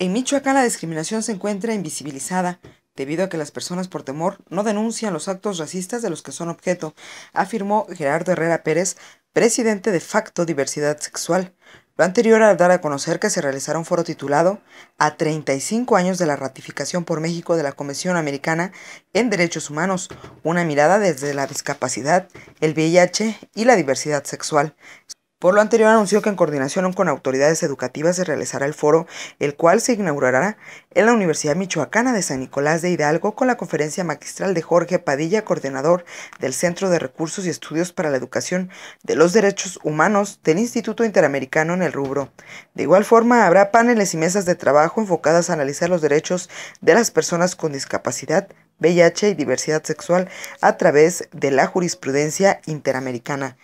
En Michoacán la discriminación se encuentra invisibilizada debido a que las personas por temor no denuncian los actos racistas de los que son objeto, afirmó Gerardo Herrera Pérez, presidente de Facto Diversidad Sexual. Lo anterior al dar a conocer que se realizará un foro titulado A 35 años de la ratificación por México de la Convención Americana en Derechos Humanos, una mirada desde la discapacidad, el VIH y la diversidad sexual. Por lo anterior anunció que en coordinación con autoridades educativas se realizará el foro, el cual se inaugurará en la Universidad Michoacana de San Nicolás de Hidalgo con la conferencia magistral de Jorge Padilla, coordinador del Centro de Recursos y Estudios para la Educación de los Derechos Humanos del Instituto Interamericano en el rubro. De igual forma, habrá paneles y mesas de trabajo enfocadas a analizar los derechos de las personas con discapacidad, VIH y diversidad sexual a través de la jurisprudencia interamericana.